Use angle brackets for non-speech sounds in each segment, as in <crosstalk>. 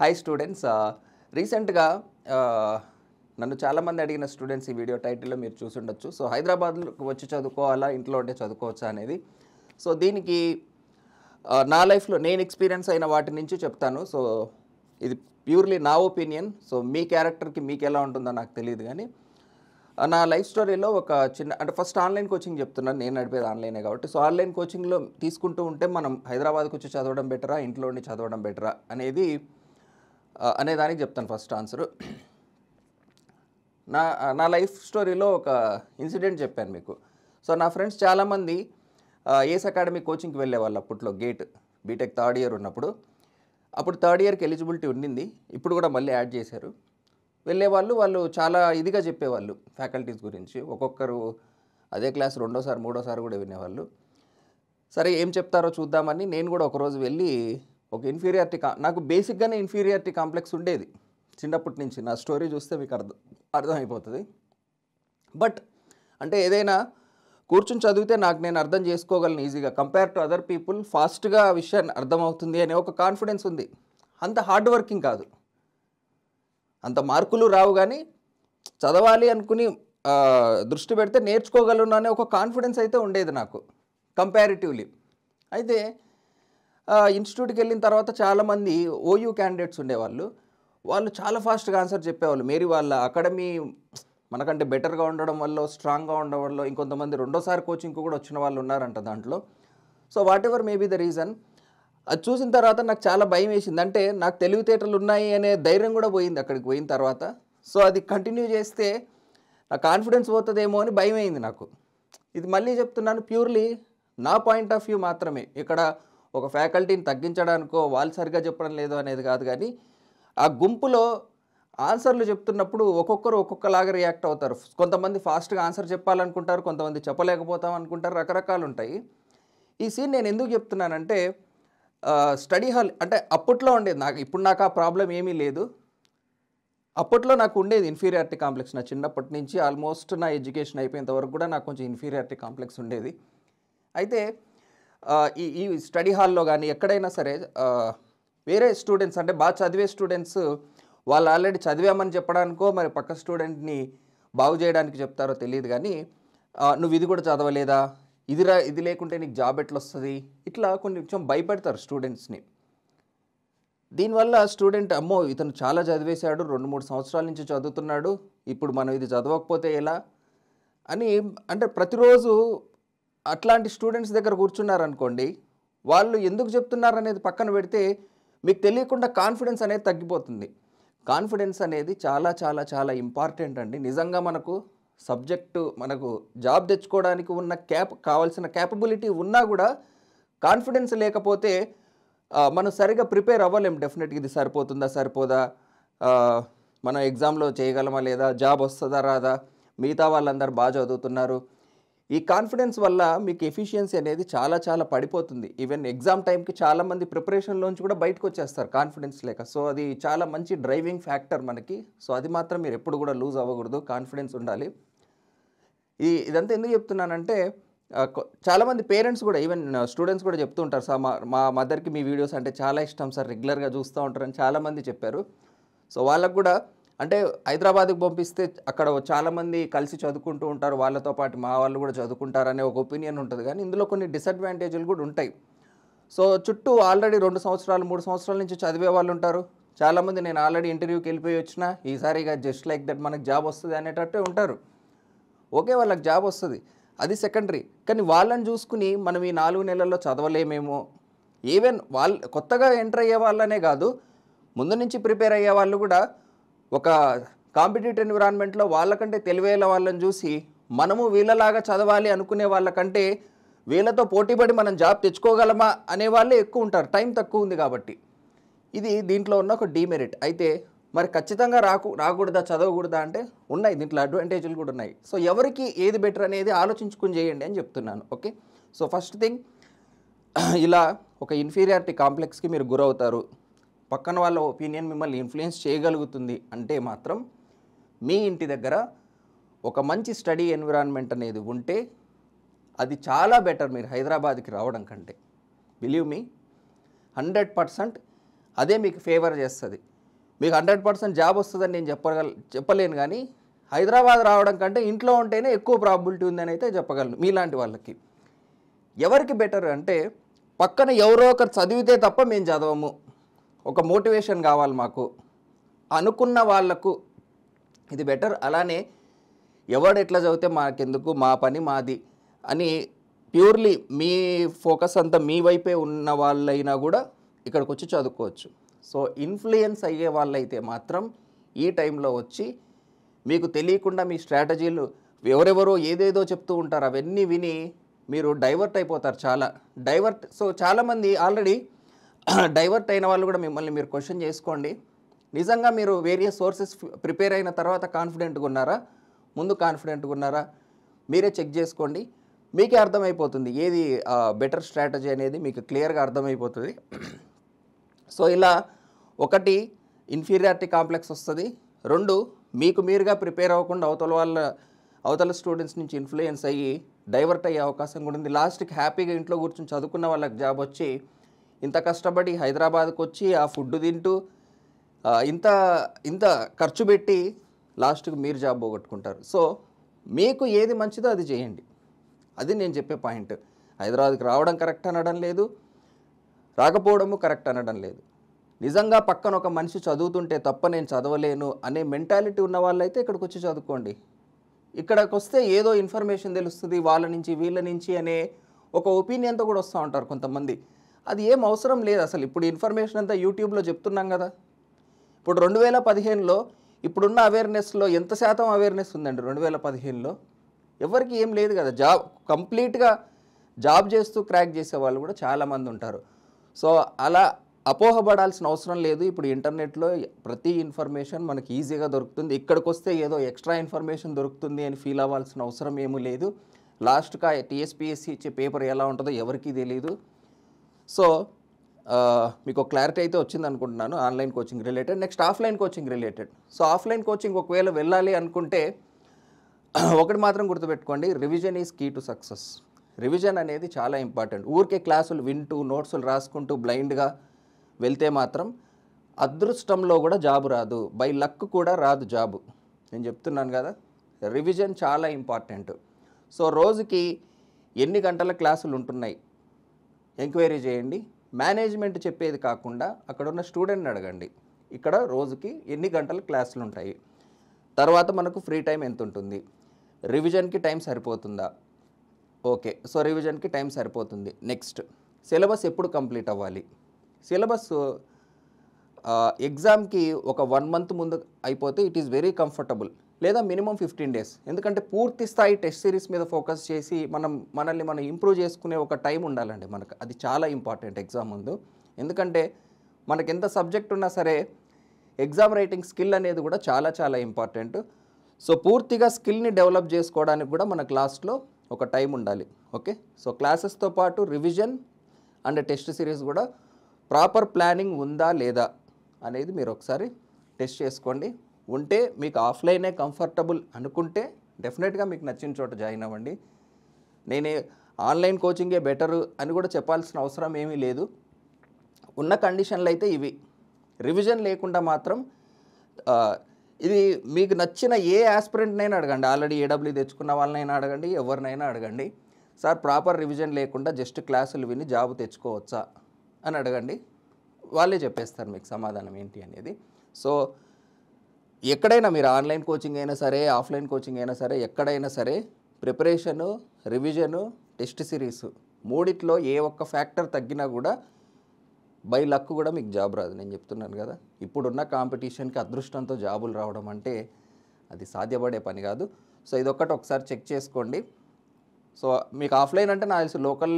hi students రీసెంట్గా నన్ను చాలామంది అడిగిన స్టూడెంట్స్ ఈ వీడియో టైటిల్లో మీరు చూసుండొచ్చు సో హైదరాబాద్లో వచ్చి చదువుకోవాలా ఇంట్లో ఉంటే చదువుకోవచ్చా అనేది సో దీనికి uh, నా లైఫ్లో నేను ఎక్స్పీరియన్స్ అయిన వాటి నుంచి చెప్తాను సో ఇది ప్యూర్లీ నా ఒపీనియన్ సో మీ క్యారెక్టర్కి మీకు ఎలా ఉంటుందో నాకు తెలియదు కానీ uh, నా లైఫ్ స్టోరీలో ఒక చిన్న అంటే ఫస్ట్ ఆన్లైన్ కోచింగ్ చెప్తున్నాను నేను నడిపేది ఆన్లైనే కాబట్టి సో ఆన్లైన్ కోచింగ్లో తీసుకుంటూ ఉంటే మనం హైదరాబాద్కి వచ్చి చదవడం బెటరా ఇంట్లో ఉండి చదవడం బెటరా అనేది అనే దానికి చెప్తాను ఫస్ట్ ఆన్సర్ నా నా లైఫ్ స్టోరీలో ఒక ఇన్సిడెంట్ చెప్పాను మీకు సో నా ఫ్రెండ్స్ చాలామంది ఏస్ అకాడమీ కోచింగ్కి వెళ్ళేవాళ్ళు అప్పట్లో గేట్ బీటెక్ థర్డ్ ఇయర్ ఉన్నప్పుడు అప్పుడు థర్డ్ ఇయర్కి ఎలిజిబిలిటీ ఉండింది ఇప్పుడు కూడా మళ్ళీ యాడ్ చేశారు వెళ్ళేవాళ్ళు వాళ్ళు చాలా ఇదిగా చెప్పేవాళ్ళు ఫ్యాకల్టీస్ గురించి ఒక్కొక్కరు అదే క్లాస్ రెండోసారి మూడోసారి కూడా వినేవాళ్ళు సరే ఏం చెప్తారో చూద్దామని నేను కూడా ఒకరోజు వెళ్ళి ఒక ఇన్ఫీరియారిటీ నాకు బేసిక్గానే ఇన్ఫీరియారిటీ కాంప్లెక్స్ ఉండేది చిన్నప్పటి నుంచి నా స్టోరీ చూస్తే మీకు అర్థం అర్థమైపోతుంది బట్ అంటే ఏదైనా కూర్చుని చదివితే నాకు నేను అర్థం చేసుకోగలను ఈజీగా కంపేర్ టు అదర్ పీపుల్ ఫాస్ట్గా ఆ విషయాన్ని అర్థమవుతుంది అనే ఒక కాన్ఫిడెన్స్ ఉంది అంత హార్డ్ వర్కింగ్ కాదు అంత మార్కులు రావు కానీ చదవాలి అనుకుని దృష్టి పెడితే నేర్చుకోగలను అనే ఒక కాన్ఫిడెన్స్ అయితే ఉండేది నాకు కంపారిటివ్లీ అయితే ఇన్స్టిట్యూట్కి వెళ్ళిన తర్వాత చాలామంది ఓయూ క్యాండిడేట్స్ ఉండేవాళ్ళు వాళ్ళు చాలా ఫాస్ట్గా ఆన్సర్ చెప్పేవాళ్ళు మేరీ వాళ్ళ అకాడమీ మనకంటే బెటర్గా ఉండడం వల్ల స్ట్రాంగ్గా ఉండడం వల్ల ఇంకొంతమంది రెండోసారి కోచింగ్కి కూడా వచ్చిన వాళ్ళు ఉన్నారంట దాంట్లో so whatever maybe the reason అది చూసిన తర్వాత నాకు చాలా భయం వేసింది అంటే నాకు తెలివితేటలు ఉన్నాయి అనే ధైర్యం కూడా పోయింది అక్కడికి పోయిన తర్వాత సో అది కంటిన్యూ చేస్తే నా కాన్ఫిడెన్స్ పోతుందేమో అని భయం అయింది నాకు ఇది మళ్ళీ చెప్తున్నాను ప్యూర్లీ నా పాయింట్ ఆఫ్ వ్యూ మాత్రమే ఇక్కడ ఒక ఫ్యాకల్టీని తగ్గించడానికో వాళ్ళు సరిగా చెప్పడం లేదు అనేది కాదు కానీ ఆ గుంపులో ఆన్సర్లు చెప్తున్నప్పుడు ఒక్కొక్కరు ఒక్కొక్కలాగా రియాక్ట్ అవుతారు కొంతమంది ఫాస్ట్గా ఆన్సర్ చెప్పాలనుకుంటారు కొంతమంది చెప్పలేకపోతాం అనుకుంటారు రకరకాలు ఉంటాయి ఈ సీన్ నేను ఎందుకు చెప్తున్నానంటే స్టడీ హాల్ అంటే అప్పట్లో ఉండేది నాకు ఇప్పుడు నాకు ఆ ప్రాబ్లం ఏమీ లేదు అప్పట్లో నాకు ఉండేది ఇన్ఫీరియారిటీ కాంప్లెక్స్ నా చిన్నప్పటి నుంచి ఆల్మోస్ట్ నా ఎడ్యుకేషన్ అయిపోయేంత వరకు కూడా నాకు కొంచెం ఇన్ఫీరియారిటీ కాంప్లెక్స్ ఉండేది అయితే ఈ ఈ స్టడీ హాల్లో కానీ ఎక్కడైనా సరే వేరే స్టూడెంట్స్ అంటే బాగా చదివే స్టూడెంట్స్ వాళ్ళు ఆల్రెడీ చదివామని చెప్పడానికో మరి పక్క స్టూడెంట్ని బాగు చేయడానికి చెప్తారో తెలియదు కానీ నువ్వు ఇది కూడా చదవలేదా ఇదిరా ఇది లేకుంటే నీకు జాబ్ ఎట్లా వస్తుంది ఇట్లా కొంచెం భయపెడతారు స్టూడెంట్స్ని దీనివల్ల స్టూడెంట్ అమ్మో ఇతను చాలా చదివేశాడు రెండు మూడు సంవత్సరాల నుంచి చదువుతున్నాడు ఇప్పుడు మనం ఇది చదవకపోతే ఎలా అని అంటే ప్రతిరోజు అట్లాంటి స్టూడెంట్స్ దగ్గర కూర్చున్నారనుకోండి వాళ్ళు ఎందుకు చెప్తున్నారు అనేది పక్కన పెడితే మీకు తెలియకుండా కాన్ఫిడెన్స్ అనేది తగ్గిపోతుంది కాన్ఫిడెన్స్ అనేది చాలా చాలా చాలా ఇంపార్టెంట్ అండి నిజంగా మనకు సబ్జెక్టు మనకు జాబ్ తెచ్చుకోవడానికి ఉన్న క్యాప్ కావాల్సిన క్యాపబిలిటీ ఉన్నా కూడా కాన్ఫిడెన్స్ లేకపోతే మనం సరిగా ప్రిపేర్ అవ్వలేం డెఫినెట్గా ఇది సరిపోతుందా సరిపోదా మనం ఎగ్జామ్లో చేయగలమా లేదా జాబ్ వస్తుందా రాదా మిగతా వాళ్ళందరూ బాగా చదువుతున్నారు ఈ కాన్ఫిడెన్స్ వల్ల మీకు ఎఫిషియన్సీ అనేది చాలా చాలా పడిపోతుంది ఈవెన్ ఎగ్జామ్ టైంకి చాలామంది ప్రిపరేషన్లోంచి కూడా బయటకు వచ్చేస్తారు కాన్ఫిడెన్స్ లేక సో అది చాలా మంచి డ్రైవింగ్ ఫ్యాక్టర్ మనకి సో అది మాత్రం మీరు ఎప్పుడు కూడా లూజ్ అవ్వకూడదు కాన్ఫిడెన్స్ ఉండాలి ఈ ఇదంతా ఎందుకు చెప్తున్నానంటే చాలామంది పేరెంట్స్ కూడా ఈవెన్ స్టూడెంట్స్ కూడా చెప్తూ ఉంటారు సార్ మా మా మదర్కి మీ వీడియోస్ అంటే చాలా ఇష్టం సార్ రెగ్యులర్గా చూస్తూ ఉంటారని చాలామంది చెప్పారు సో వాళ్ళకు కూడా అంటే హైదరాబాద్కి పంపిస్తే అక్కడ చాలామంది కలిసి చదువుకుంటూ ఉంటారు వాళ్ళతో పాటు మా వాళ్ళు కూడా చదువుకుంటారనే ఒక ఒపీనియన్ ఉంటుంది కానీ ఇందులో కొన్ని డిసడ్వాంటేజ్లు కూడా ఉంటాయి సో చుట్టూ ఆల్రెడీ రెండు సంవత్సరాలు మూడు సంవత్సరాల నుంచి చదివే వాళ్ళు ఉంటారు చాలామంది నేను ఆల్రెడీ ఇంటర్వ్యూకి వెళ్ళిపోయి వచ్చిన ఈసారి ఇక జస్ట్ లైక్ దట్ మనకు జాబ్ వస్తుంది అనేటట్టే ఉంటారు ఓకే వాళ్ళకి జాబ్ వస్తుంది అది సెకండరీ కానీ వాళ్ళని చూసుకుని మనం ఈ నాలుగు నెలల్లో చదవలేమేమో ఈవెన్ వాళ్ళు కొత్తగా ఎంటర్ అయ్యే వాళ్ళనే కాదు ముందు నుంచి ప్రిపేర్ అయ్యే వాళ్ళు కూడా ఒక కాంపిటేటివ్ ఎన్విరాన్మెంట్లో వాళ్ళకంటే తెలివేల వాళ్ళని చూసి మనము వీళ్ళలాగా చదవాలి అనుకునే వాళ్ళకంటే వీళ్ళతో పోటీపడి మనం జాబ్ తెచ్చుకోగలమా అనే వాళ్ళే ఎక్కువ ఉంటారు టైం తక్కువ ఉంది కాబట్టి ఇది దీంట్లో ఉన్న ఒక డీమెరిట్ అయితే మరి ఖచ్చితంగా రాకు రాకూడదా చదవకూడదా అంటే ఉన్నాయి దీంట్లో అడ్వాంటేజ్లు కూడా ఉన్నాయి సో ఎవరికి ఏది బెటర్ అనేది ఆలోచించుకుని చేయండి అని చెప్తున్నాను ఓకే సో ఫస్ట్ థింగ్ <clears throat> ఇలా ఒక ఇన్ఫీరియారిటీ కాంప్లెక్స్కి మీరు గురవుతారు పక్కన వాళ్ళ ఒపీనియన్ మిమ్మల్ని ఇన్ఫ్లుయెన్స్ చేయగలుగుతుంది అంటే మాత్రం మీ ఇంటి దగ్గర ఒక మంచి స్టడీ ఎన్విరాన్మెంట్ అనేది ఉంటే అది చాలా బెటర్ మీరు హైదరాబాద్కి రావడం కంటే బిలీవ్ మీ హండ్రెడ్ పర్సెంట్ అదే మీకు ఫేవర్ చేస్తుంది మీకు హండ్రెడ్ పర్సెంట్ జాబ్ వస్తుందని నేను చెప్పగల చెప్పలేను కానీ హైదరాబాద్ రావడం కంటే ఇంట్లో ఉంటేనే ఎక్కువ ప్రాబిలిటీ ఉందని అయితే చెప్పగలను మీలాంటి వాళ్ళకి ఎవరికి బెటర్ అంటే పక్కన ఎవరో ఒకరు చదివితే తప్ప మేము చదవము ఒక మోటివేషన్ కావాలి మాకు అనుకున్న వాళ్లకు ఇది బెటర్ అలానే ఎవడు ఎట్లా చదివితే మాకెందుకు మా పని మాది అని ప్యూర్లీ మీ ఫోకస్ అంతా మీ వైపే ఉన్న వాళ్ళైనా కూడా ఇక్కడికి వచ్చి చదువుకోవచ్చు సో ఇన్ఫ్లుయెన్స్ అయ్యే వాళ్ళైతే మాత్రం ఈ టైంలో వచ్చి మీకు తెలియకుండా మీ స్ట్రాటజీలు ఎవరెవరో ఏదేదో చెప్తూ ఉంటారు అవన్నీ విని మీరు డైవర్ట్ అయిపోతారు చాలా డైవర్ట్ సో చాలామంది ఆల్రెడీ డైవర్ట్ అయిన వాళ్ళు కూడా మిమ్మల్ని మీరు క్వశ్చన్ చేసుకోండి నిజంగా మీరు వేరియస్ సోర్సెస్ ప్రిపేర్ అయిన తర్వాత కాన్ఫిడెంట్గా ఉన్నారా ముందు కాన్ఫిడెంట్గా ఉన్నారా మీరే చెక్ చేసుకోండి మీకే అర్థమైపోతుంది ఏది బెటర్ స్ట్రాటజీ అనేది మీకు క్లియర్గా అర్థమైపోతుంది సో ఇలా ఒకటి ఇన్ఫీరియారిటీ కాంప్లెక్స్ వస్తుంది రెండు మీకు మీరుగా ప్రిపేర్ అవ్వకుండా అవతల వాళ్ళ అవతల స్టూడెంట్స్ నుంచి ఇన్ఫ్లుయెన్స్ అయ్యి డైవర్ట్ అయ్యే అవకాశం కూడా ఉంది లాస్ట్కి హ్యాపీగా ఇంట్లో కూర్చొని చదువుకున్న వాళ్ళకి జాబ్ వచ్చి ఇంత కష్టపడి హైదరాబాద్కి వచ్చి ఆ ఫుడ్ తింటూ ఇంత ఇంత ఖర్చు పెట్టి లాస్ట్కి మీరు జాబ్ పోగొట్టుకుంటారు సో మీకు ఏది మంచిదో అది చేయండి అది నేను చెప్పే పాయింట్ హైదరాబాద్కి రావడం కరెక్ట్ అనడం లేదు రాకపోవడము కరెక్ట్ అనడం లేదు నిజంగా పక్కన ఒక మనిషి చదువుతుంటే తప్ప నేను చదవలేను అనే మెంటాలిటీ ఉన్న వాళ్ళైతే ఇక్కడికి వచ్చి చదువుకోండి ఇక్కడికి వస్తే ఏదో ఇన్ఫర్మేషన్ తెలుస్తుంది వాళ్ళ నుంచి వీళ్ళ నుంచి అనే ఒక ఒపీనియన్తో కూడా వస్తూ ఉంటారు కొంతమంది అది ఏం అవసరం లేదు అసలు ఇప్పుడు ఇన్ఫర్మేషన్ అంతా యూట్యూబ్లో చెప్తున్నాం కదా ఇప్పుడు రెండు వేల పదిహేనులో ఇప్పుడున్న అవేర్నెస్లో ఎంత శాతం అవేర్నెస్ ఉందండి రెండు వేల పదిహేనులో ఎవరికి ఏం లేదు కదా జాబ్ కంప్లీట్గా జాబ్ చేస్తూ క్రాక్ చేసే వాళ్ళు కూడా చాలామంది ఉంటారు సో అలా అపోహపడాల్సిన అవసరం లేదు ఇప్పుడు ఇంటర్నెట్లో ప్రతి ఇన్ఫర్మేషన్ మనకి ఈజీగా దొరుకుతుంది ఇక్కడికి వస్తే ఏదో ఎక్స్ట్రా ఇన్ఫర్మేషన్ దొరుకుతుంది అని ఫీల్ అవ్వాల్సిన అవసరం ఏమీ లేదు లాస్ట్గా టీఎస్పీఎస్సీ ఇచ్చే పేపర్ ఎలా ఉంటుందో ఎవరికీ తెలియదు సో మీకు క్లారిటీ అయితే వచ్చింది అనుకుంటున్నాను online coaching related next offline coaching related so offline coaching ఒకవేళ వెళ్ళాలి అనుకుంటే <clears throat> ఒకటి మాత్రం గుర్తుపెట్టుకోండి revision is key to success revision అనేది చాలా ఇంపార్టెంట్ ఊరికే క్లాసులు వింటూ నోట్సులు రాసుకుంటూ బ్లైండ్గా వెళ్తే మాత్రం అదృష్టంలో కూడా జాబు రాదు బై లక్ కూడా రాదు జాబు నేను చెప్తున్నాను కదా రివిజన్ చాలా ఇంపార్టెంట్ సో రోజుకి ఎన్ని గంటల క్లాసులు ఉంటున్నాయి ఎంక్వైరీ చేయండి మేనేజ్మెంట్ చెప్పేది కాకుండా అక్కడ ఉన్న స్టూడెంట్ని అడగండి ఇక్కడ రోజుకి ఎన్ని గంటలు క్లాసులు ఉంటాయి తర్వాత మనకు ఫ్రీ టైం ఎంత ఉంటుంది రివిజన్కి టైం సరిపోతుందా ఓకే సో రివిజన్కి టైం సరిపోతుంది నెక్స్ట్ సిలబస్ ఎప్పుడు కంప్లీట్ అవ్వాలి సిలబస్ ఎగ్జామ్కి ఒక వన్ మంత్ ముందు అయిపోతే ఇట్ ఈస్ వెరీ కంఫర్టబుల్ లేదా మినిమం ఫిఫ్టీన్ డేస్ ఎందుకంటే పూర్తి స్థాయి టెస్ట్ సిరీస్ మీద ఫోకస్ చేసి మనం మనల్ని మనం ఇంప్రూవ్ చేసుకునే ఒక టైం ఉండాలండి మనకు అది చాలా ఇంపార్టెంట్ ఎగ్జామ్ ముందు ఎందుకంటే మనకి ఎంత సబ్జెక్ట్ ఉన్నా సరే ఎగ్జామ్ రైటింగ్ స్కిల్ అనేది కూడా చాలా చాలా ఇంపార్టెంట్ సో పూర్తిగా స్కిల్ని డెవలప్ చేసుకోవడానికి కూడా మన క్లాస్లో ఒక టైం ఉండాలి ఓకే సో క్లాసెస్తో పాటు రివిజన్ అండ్ టెస్ట్ సిరీస్ కూడా ప్రాపర్ ప్లానింగ్ ఉందా లేదా అనేది మీరు ఒకసారి టెస్ట్ చేసుకోండి ఉంటే మీకు ఆఫ్లైనే కంఫర్టబుల్ అనుకుంటే డెఫినెట్గా మీకు నచ్చిన చోట జాయిన్ అవ్వండి నేనే ఆన్లైన్ కోచింగే బెటరు అని కూడా చెప్పాల్సిన అవసరం ఏమీ లేదు ఉన్న కండిషన్లు అయితే ఇవి రివిజన్ లేకుండా మాత్రం ఇది మీకు నచ్చిన ఏ ఆస్పిరెంట్నైనా అడగండి ఆల్రెడీ ఏడబ్ల్యూ తెచ్చుకున్న వాళ్ళనైనా అడగండి ఎవరినైనా అడగండి సార్ ప్రాపర్ రివిజన్ లేకుండా జస్ట్ క్లాసులు విని జాబ్ తెచ్చుకోవచ్చా అని అడగండి వాళ్ళే చెప్పేస్తారు మీకు సమాధానం ఏంటి అనేది సో ఎక్కడైనా మీరు ఆన్లైన్ కోచింగ్ అయినా సరే ఆఫ్లైన్ కోచింగ్ అయినా సరే ఎక్కడైనా సరే ప్రిపరేషను రివిజను టెస్ట్ సిరీస్ మూడిట్లో ఏ ఒక్క ఫ్యాక్టర్ తగ్గినా కూడా బై లక్ కూడా మీకు జాబ్ రాదు నేను చెప్తున్నాను కదా ఇప్పుడున్న కాంపిటీషన్కి అదృష్టంతో జాబులు రావడం అంటే అది సాధ్యపడే పని కాదు సో ఇదొక్కటి ఒకసారి చెక్ చేసుకోండి సో మీకు ఆఫ్లైన్ అంటే నాకు తెలుసు లోకల్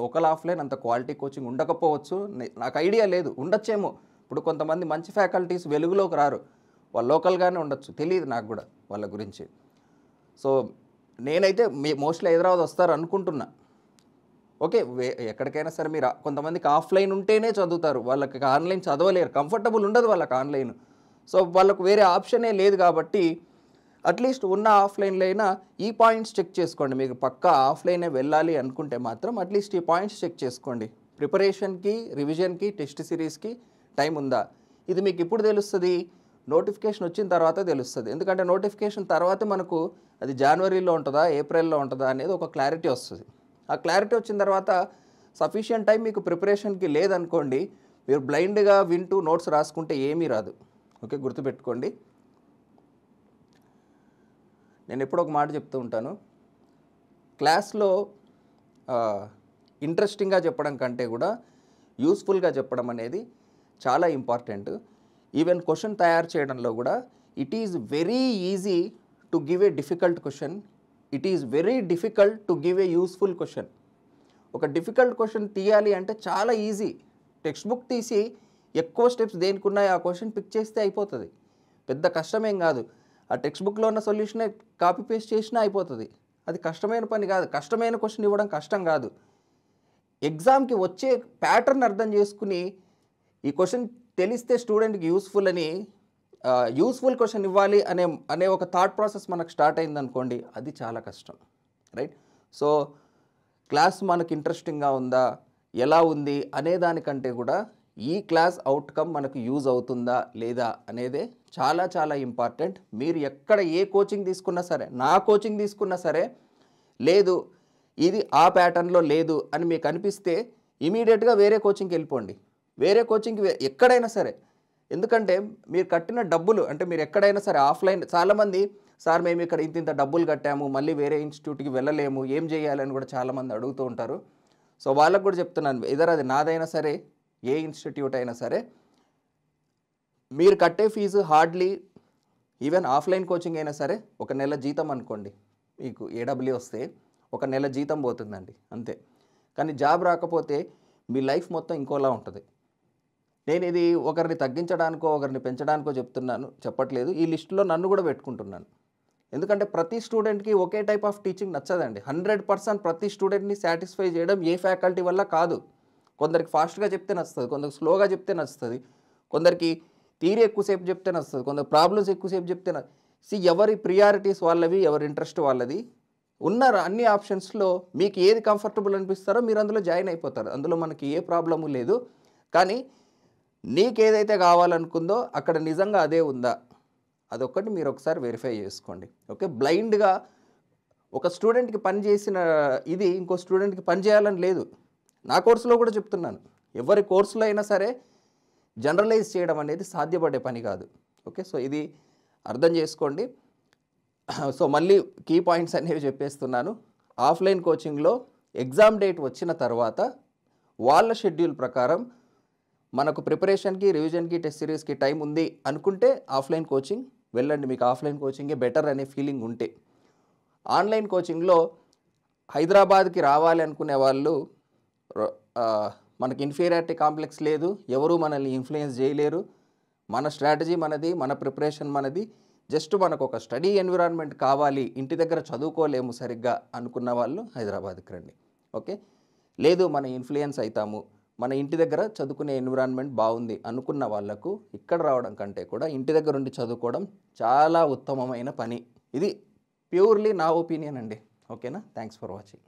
లోకల్ ఆఫ్లైన్ అంత క్వాలిటీ కోచింగ్ ఉండకపోవచ్చు నాకు ఐడియా లేదు ఉండొచ్చేమో ఇప్పుడు కొంతమంది మంచి ఫ్యాకల్టీస్ వెలుగులోకి రారు వాళ్ళు లోకల్గానే ఉండొచ్చు తెలియదు నాకు కూడా వాళ్ళ గురించి సో నేనైతే మీ మోస్ట్లీ హైదరాబాద్ వస్తారు అనుకుంటున్నా ఓకే ఎక్కడికైనా సరే మీరు కొంతమందికి ఆఫ్లైన్ ఉంటేనే చదువుతారు వాళ్ళకి ఆన్లైన్ చదవలేరు కంఫర్టబుల్ ఉండదు వాళ్ళకి ఆన్లైన్ సో వాళ్ళకు వేరే ఆప్షనే లేదు కాబట్టి అట్లీస్ట్ ఉన్న ఆఫ్లైన్లో అయినా ఈ పాయింట్స్ చెక్ చేసుకోండి మీకు పక్కా ఆఫ్లైనే వెళ్ళాలి అనుకుంటే మాత్రం అట్లీస్ట్ ఈ పాయింట్స్ చెక్ చేసుకోండి ప్రిపరేషన్కి రివిజన్కి టెస్ట్ సిరీస్కి టైం ఉందా ఇది మీకు ఇప్పుడు తెలుస్తుంది నోటిఫికేషన్ వచ్చిన తర్వాత తెలుస్తుంది ఎందుకంటే నోటిఫికేషన్ తర్వాత మనకు అది జనవరిలో ఉంటుందా ఏప్రిల్లో ఉంటుందా అనేది ఒక క్లారిటీ వస్తుంది ఆ క్లారిటీ వచ్చిన తర్వాత సఫిషియంట్ టైం మీకు ప్రిపరేషన్కి లేదనుకోండి మీరు బ్లైండ్గా వింటూ నోట్స్ రాసుకుంటే ఏమీ రాదు ఓకే గుర్తుపెట్టుకోండి నేను ఎప్పుడో ఒక మాట చెప్తూ ఉంటాను క్లాస్లో ఇంట్రెస్టింగ్గా చెప్పడం కంటే కూడా యూస్ఫుల్గా చెప్పడం అనేది చాలా ఇంపార్టెంట్ ఈవెన్ క్వశ్చన్ తయారు చేయడంలో కూడా it is very easy to give a difficult question it is very difficult to give a useful question ఒక డిఫికల్ట్ క్వశ్చన్ తీయాలి అంటే చాలా ఈజీ టెక్స్ట్ బుక్ తీసి ఎక్కువ స్టెప్స్ దేనికి ఉన్నాయో ఆ క్వశ్చన్ పిక్ చేస్తే అయిపోతుంది పెద్ద కష్టమేం కాదు ఆ టెక్స్ట్ బుక్లో ఉన్న సొల్యూషనే కాపీ పేస్ట్ చేసినా అయిపోతుంది అది కష్టమైన పని కాదు కష్టమైన క్వశ్చన్ ఇవ్వడం కష్టం కాదు ఎగ్జామ్కి వచ్చే ప్యాటర్న్ అర్థం చేసుకుని ఈ క్వశ్చన్ తెలిస్తే స్టూడెంట్కి యూస్ఫుల్ అని యూస్ఫుల్ క్వశ్చన్ ఇవ్వాలి అనే అనే ఒక థాట్ ప్రాసెస్ మనకు స్టార్ట్ అయిందనుకోండి అది చాలా కష్టం రైట్ సో క్లాస్ మనకు ఇంట్రెస్టింగ్గా ఉందా ఎలా ఉంది అనే దానికంటే కూడా ఈ క్లాస్ అవుట్కమ్ మనకు యూజ్ అవుతుందా లేదా అనేదే చాలా చాలా ఇంపార్టెంట్ మీరు ఎక్కడ ఏ కోచింగ్ తీసుకున్నా సరే నా కోచింగ్ తీసుకున్నా సరే లేదు ఇది ఆ ప్యాటర్న్లో లేదు అని మీకు అనిపిస్తే ఇమీడియట్గా వేరే కోచింగ్కి వెళ్ళిపోండి వేరే కోచింగ్కి ఎక్కడైనా సరే ఎందుకంటే మీరు కట్టిన డబ్బులు అంటే మీరు ఎక్కడైనా సరే ఆఫ్లైన్ చాలామంది సార్ మేము ఇక్కడ ఇంత ఇంత డబ్బులు కట్టాము మళ్ళీ వేరే ఇన్స్టిట్యూట్కి వెళ్ళలేము ఏం చేయాలని కూడా చాలామంది అడుగుతూ ఉంటారు సో వాళ్ళకు కూడా చెప్తున్నాను ఇదర్ అది నాదైనా సరే ఏ ఇన్స్టిట్యూట్ అయినా సరే మీరు కట్టే fee hardly even offline coaching అయినా సరే ఒక నెల జీతం అనుకోండి మీకు ఏడబ్ల్యూ వస్తే ఒక నెల జీతం పోతుందండి అంతే కానీ జాబ్ రాకపోతే మీ లైఫ్ మొత్తం ఇంకోలా ఉంటుంది నేను ఇది ఒకరిని తగ్గించడానికో ఒకరిని పెంచడానికో చెప్తున్నాను చెప్పట్లేదు ఈ లిస్టులో నన్ను కూడా పెట్టుకుంటున్నాను ఎందుకంటే ప్రతి స్టూడెంట్కి ఒకే టైప్ ఆఫ్ టీచింగ్ నచ్చదండి హండ్రెడ్ పర్సెంట్ ప్రతి స్టూడెంట్ని సాటిస్ఫై చేయడం ఏ ఫ్యాకల్టీ వల్ల కాదు కొందరికి ఫాస్ట్గా చెప్తే నచ్చుతుంది కొందరికి స్లోగా చెప్తే నచ్చుతుంది కొందరికి తీరి ఎక్కువసేపు చెప్తే నచ్చుతుంది కొందరు ప్రాబ్లమ్స్ ఎక్కువసేపు చెప్తే సి ఎవరి ప్రియారిటీస్ వాళ్ళవి ఎవరి ఇంట్రెస్ట్ వాళ్ళది ఉన్నారు అన్ని ఆప్షన్స్లో మీకు ఏది కంఫర్టబుల్ అనిపిస్తారో మీరు అందులో జాయిన్ అయిపోతారు అందులో మనకి ఏ ప్రాబ్లము లేదు కానీ నీకేదైతే కావాలనుకుందో అక్కడ నిజంగా అదే ఉందా అదొక్కటి మీరు ఒకసారి వెరిఫై చేసుకోండి ఓకే బ్లైండ్గా ఒక స్టూడెంట్కి చేసిన ఇది ఇంకో స్టూడెంట్కి చేయాలని లేదు నా కోర్సులో కూడా చెప్తున్నాను ఎవరి కోర్సులో అయినా సరే జనరలైజ్ చేయడం అనేది సాధ్యపడే పని కాదు ఓకే సో ఇది అర్థం చేసుకోండి సో మళ్ళీ కీ పాయింట్స్ అనేవి చెప్పేస్తున్నాను ఆఫ్లైన్ కోచింగ్లో ఎగ్జామ్ డేట్ వచ్చిన తర్వాత వాళ్ళ షెడ్యూల్ ప్రకారం మనకు ప్రిపరేషన్కి రివిజన్కి టెస్ట్ సిరీస్కి టైం ఉంది అనుకుంటే ఆఫ్లైన్ కోచింగ్ వెళ్ళండి మీకు ఆఫ్లైన్ కోచింగే బెటర్ అనే ఫీలింగ్ ఉంటే ఆన్లైన్ కోచింగ్లో హైదరాబాద్కి రావాలి అనుకునే వాళ్ళు మనకి ఇన్ఫీరియారిటీ కాంప్లెక్స్ లేదు ఎవరు మనల్ని ఇన్ఫ్లుయెన్స్ చేయలేరు మన స్ట్రాటజీ మనది మన ప్రిపరేషన్ మనది జస్ట్ మనకు ఒక స్టడీ ఎన్విరాన్మెంట్ కావాలి ఇంటి దగ్గర చదువుకోలేము సరిగ్గా అనుకున్న వాళ్ళు హైదరాబాద్కి రండి ఓకే లేదు మన ఇన్ఫ్లుయెన్స్ అవుతాము మన ఇంటి దగ్గర చదువుకునే ఎన్విరాన్మెంట్ బాగుంది అనుకున్న వాళ్లకు ఇక్కడ రావడం కంటే కూడా ఇంటి దగ్గర ఉండి చదువుకోవడం చాలా ఉత్తమమైన పని ఇది ప్యూర్లీ నా ఒపీనియన్ అండి ఓకేనా థ్యాంక్స్ ఫర్ వాచింగ్